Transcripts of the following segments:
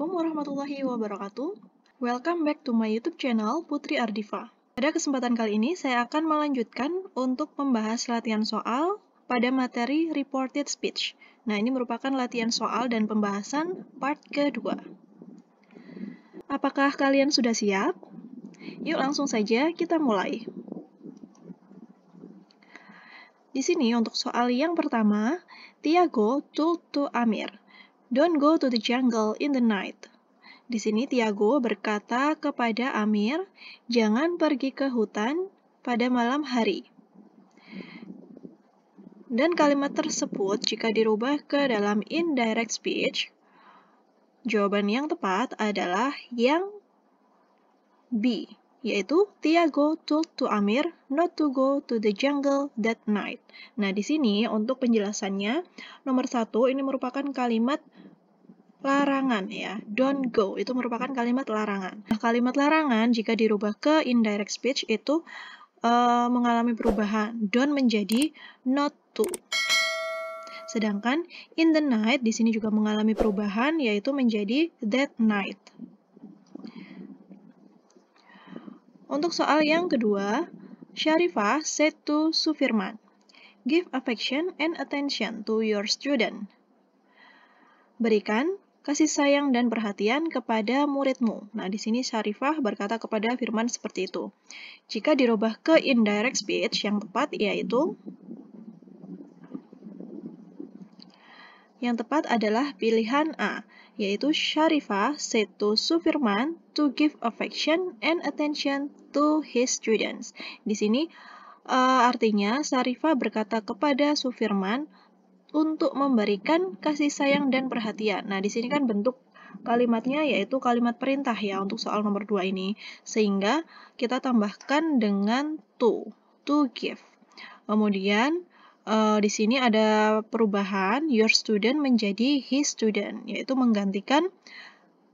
Assalamualaikum warahmatullahi wabarakatuh. Welcome back to my YouTube channel Putri Ardiva. Pada kesempatan kali ini saya akan melanjutkan untuk membahas latihan soal pada materi reported speech. Nah, ini merupakan latihan soal dan pembahasan part kedua. Apakah kalian sudah siap? Yuk langsung saja kita mulai. Di sini untuk soal yang pertama, Tiago told to Amir Don't go to the jungle in the night. Di sini Tiago berkata kepada Amir, jangan pergi ke hutan pada malam hari. Dan kalimat tersebut jika dirubah ke dalam indirect speech, jawaban yang tepat adalah yang B, yaitu Tiago told to Amir not to go to the jungle that night. Nah, di sini untuk penjelasannya, nomor satu ini merupakan kalimat larangan ya. Don't go itu merupakan kalimat larangan. Nah, kalimat larangan jika dirubah ke indirect speech itu uh, mengalami perubahan. Don't menjadi not to. Sedangkan in the night di sini juga mengalami perubahan yaitu menjadi that night. Untuk soal yang kedua, Syarifah said to Sufirman, "Give affection and attention to your student." Berikan kasih sayang dan perhatian kepada muridmu. Nah, di sini Syarifah berkata kepada Firman seperti itu. Jika dirubah ke indirect speech yang tepat, yaitu yang tepat adalah pilihan A, yaitu Syarifah said to Sufirman to give affection and attention to his students. Di sini uh, artinya Syarifah berkata kepada Sufirman untuk memberikan kasih sayang dan perhatian. Nah, di sini kan bentuk kalimatnya yaitu kalimat perintah ya untuk soal nomor 2 ini. Sehingga kita tambahkan dengan to, to give. Kemudian uh, di sini ada perubahan your student menjadi his student, yaitu menggantikan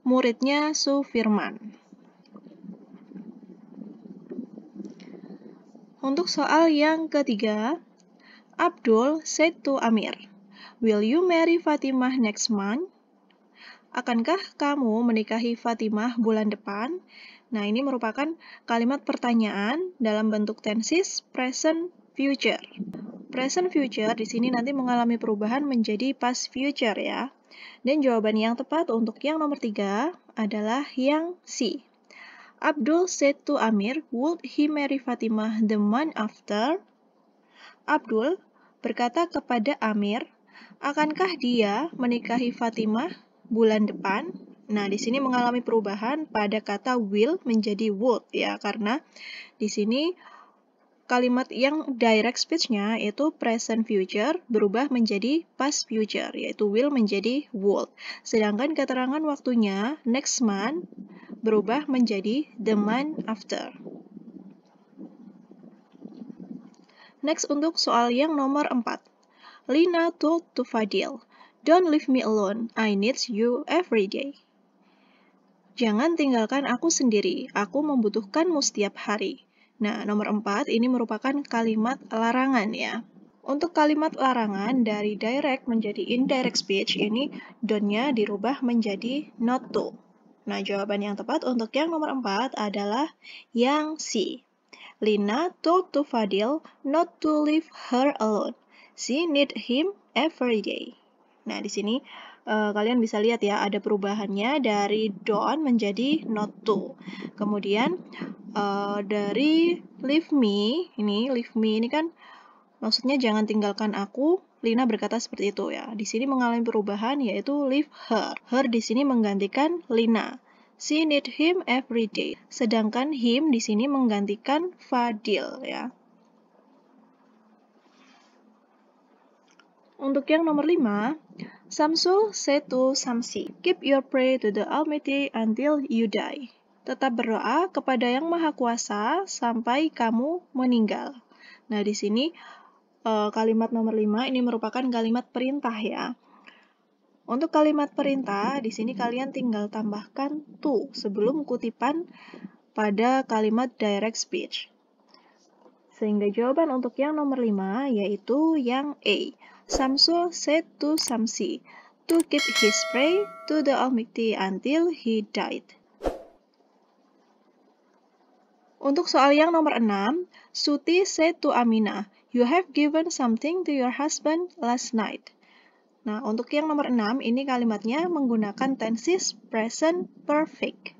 muridnya Firman. Untuk soal yang ketiga, Abdul said to Amir, Will you marry Fatimah next month? Akankah kamu menikahi Fatimah bulan depan? Nah, ini merupakan kalimat pertanyaan dalam bentuk tenses present future. Present future di sini nanti mengalami perubahan menjadi past future ya. Dan jawaban yang tepat untuk yang nomor tiga adalah yang C. Abdul said to Amir, would he marry Fatimah the month after? Abdul berkata kepada Amir, "Akankah dia menikahi Fatimah bulan depan?" Nah, di sini mengalami perubahan pada kata will menjadi would ya, karena di sini kalimat yang direct speech-nya yaitu present future berubah menjadi past future yaitu will menjadi would. Sedangkan keterangan waktunya next month berubah menjadi the month after. Next untuk soal yang nomor 4. Lina told to Fadil, Don't leave me alone, I need you every day. Jangan tinggalkan aku sendiri, aku membutuhkanmu setiap hari. Nah, nomor 4 ini merupakan kalimat larangan ya. Untuk kalimat larangan dari direct menjadi indirect speech ini don't-nya dirubah menjadi not to. Nah, jawaban yang tepat untuk yang nomor 4 adalah yang si. Lina told to Fadil not to leave her alone. She need him every day. Nah, di sini uh, kalian bisa lihat ya ada perubahannya dari don't menjadi not to. Kemudian uh, dari leave me, ini leave me ini kan maksudnya jangan tinggalkan aku. Lina berkata seperti itu ya. Di sini mengalami perubahan yaitu leave her. Her di sini menggantikan Lina. She need him every day. Sedangkan him di sini menggantikan Fadil ya. Untuk yang nomor 5, Samsul said to Samsi, Keep your pray to the Almighty until you die. Tetap berdoa kepada Yang Maha Kuasa sampai kamu meninggal. Nah, di sini eh, kalimat nomor 5 ini merupakan kalimat perintah ya. Untuk kalimat perintah, di sini kalian tinggal tambahkan to sebelum kutipan pada kalimat direct speech. Sehingga jawaban untuk yang nomor 5 yaitu yang A. Samsul said to Samsi to keep his prey to the Almighty until he died. Untuk soal yang nomor 6, Suti said to Aminah, You have given something to your husband last night. Nah, untuk yang nomor 6, ini kalimatnya menggunakan tenses present perfect.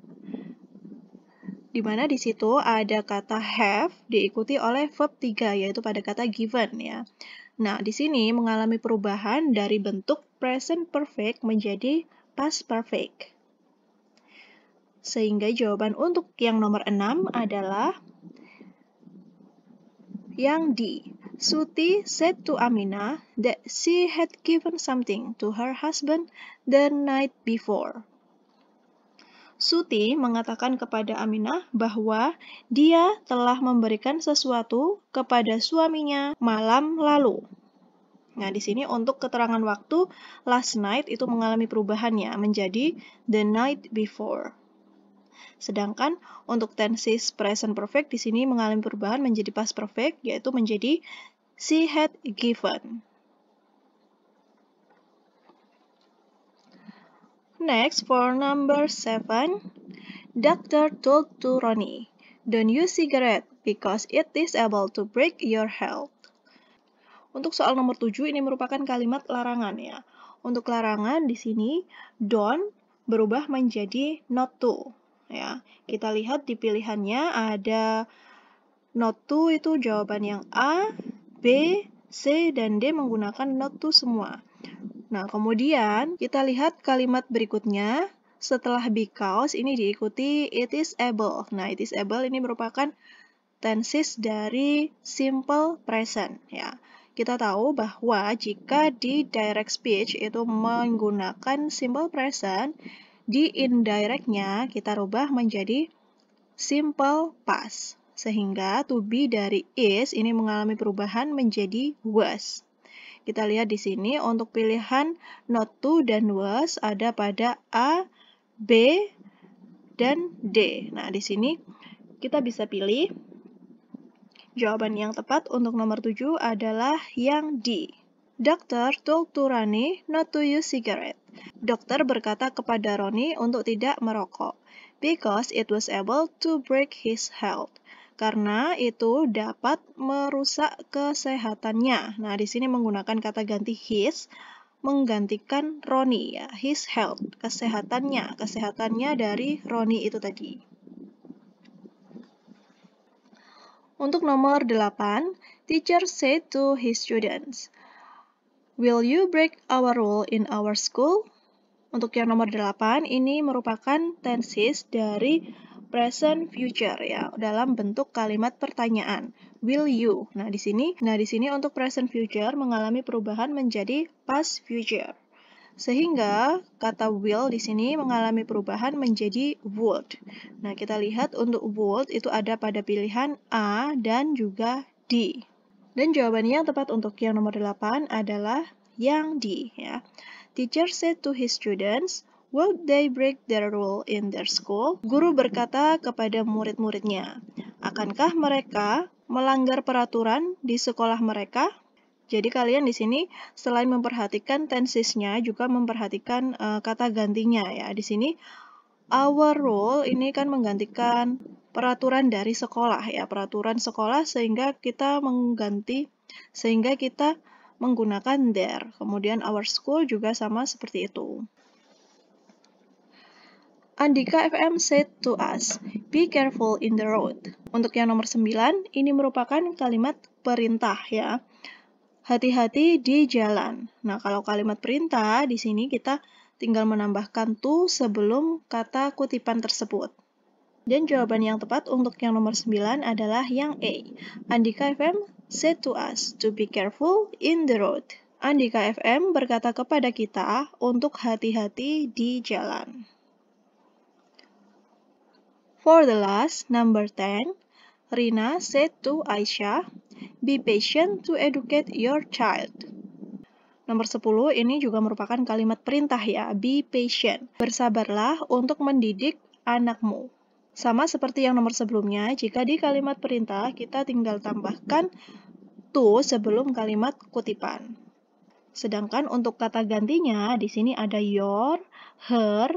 Di mana di situ ada kata have diikuti oleh verb 3, yaitu pada kata given ya. Nah, di sini mengalami perubahan dari bentuk present perfect menjadi past perfect. Sehingga jawaban untuk yang nomor 6 adalah yang di Suti said to Amina that she had given something to her husband the night before. Suti mengatakan kepada Amina bahwa dia telah memberikan sesuatu kepada suaminya malam lalu. Nah, di sini untuk keterangan waktu last night itu mengalami perubahannya menjadi the night before. Sedangkan untuk tenses present perfect di sini mengalami perubahan menjadi past perfect, yaitu menjadi she had given. Next, for number 7, doctor told to Ronnie, don't use cigarette because it is able to break your health. Untuk soal nomor 7 ini merupakan kalimat larangan ya. Untuk larangan di sini don't berubah menjadi not to ya. Kita lihat di pilihannya ada notu to itu jawaban yang A, B, C, dan D menggunakan notu to semua. Nah, kemudian kita lihat kalimat berikutnya setelah because ini diikuti it is able. Nah, it is able ini merupakan tenses dari simple present ya. Kita tahu bahwa jika di direct speech itu menggunakan simple present, di indirectnya kita rubah menjadi simple past. Sehingga to be dari is ini mengalami perubahan menjadi was. Kita lihat di sini untuk pilihan not to dan was ada pada A, B, dan D. Nah, di sini kita bisa pilih Jawaban yang tepat untuk nomor 7 adalah yang D. Doctor told to Rani not to use cigarette. Dokter berkata kepada Roni untuk tidak merokok, because it was able to break his health. Karena itu dapat merusak kesehatannya. Nah, di sini menggunakan kata ganti his menggantikan Roni ya, his health, kesehatannya, kesehatannya dari Roni itu tadi. Untuk nomor 8, teacher said to his students, Will you break our rule in our school? Untuk yang nomor 8 ini merupakan tenses dari present future ya dalam bentuk kalimat pertanyaan will you nah di sini nah di sini untuk present future mengalami perubahan menjadi past future sehingga kata will di sini mengalami perubahan menjadi would. Nah, kita lihat untuk would itu ada pada pilihan A dan juga D. Dan jawabannya yang tepat untuk yang nomor 8 adalah yang D. Ya. Teacher said to his students, "Will they break their rule in their school? Guru berkata kepada murid-muridnya, akankah mereka melanggar peraturan di sekolah mereka? Jadi kalian di sini selain memperhatikan tensesnya juga memperhatikan uh, kata gantinya ya. Di sini our rule ini kan menggantikan peraturan dari sekolah ya, peraturan sekolah sehingga kita mengganti sehingga kita menggunakan there. Kemudian our school juga sama seperti itu. Andika FM said to us, be careful in the road. Untuk yang nomor 9, ini merupakan kalimat perintah ya. Hati-hati di jalan. Nah, kalau kalimat perintah, di sini kita tinggal menambahkan to sebelum kata kutipan tersebut. Dan jawaban yang tepat untuk yang nomor 9 adalah yang A. Andika FM said to us to be careful in the road. Andika FM berkata kepada kita untuk hati-hati di jalan. For the last, number 10, Rina said to Aisyah, be patient to educate your child. Nomor 10 ini juga merupakan kalimat perintah ya, be patient. Bersabarlah untuk mendidik anakmu. Sama seperti yang nomor sebelumnya, jika di kalimat perintah kita tinggal tambahkan to sebelum kalimat kutipan. Sedangkan untuk kata gantinya di sini ada your, her,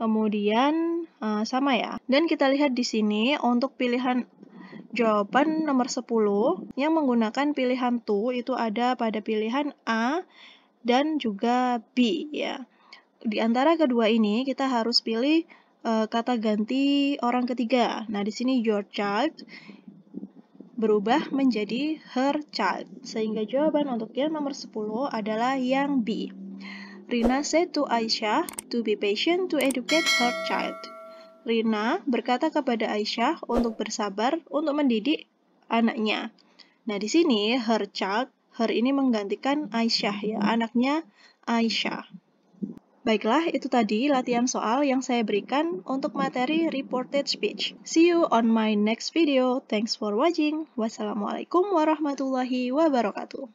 kemudian uh, sama ya. Dan kita lihat di sini untuk pilihan jawaban nomor 10 yang menggunakan pilihan to itu ada pada pilihan A dan juga B ya. Di antara kedua ini kita harus pilih Eh, kata ganti orang ketiga. Nah, di sini your child berubah menjadi her child. Sehingga jawaban untuk yang nomor 10 adalah yang B. Rina said to Aisyah to be patient to educate her child. Rina berkata kepada Aisyah untuk bersabar untuk mendidik anaknya. Nah, di sini her child, her ini menggantikan Aisyah ya, anaknya Aisyah. Baiklah, itu tadi latihan soal yang saya berikan untuk materi reported speech. See you on my next video. Thanks for watching. Wassalamualaikum warahmatullahi wabarakatuh.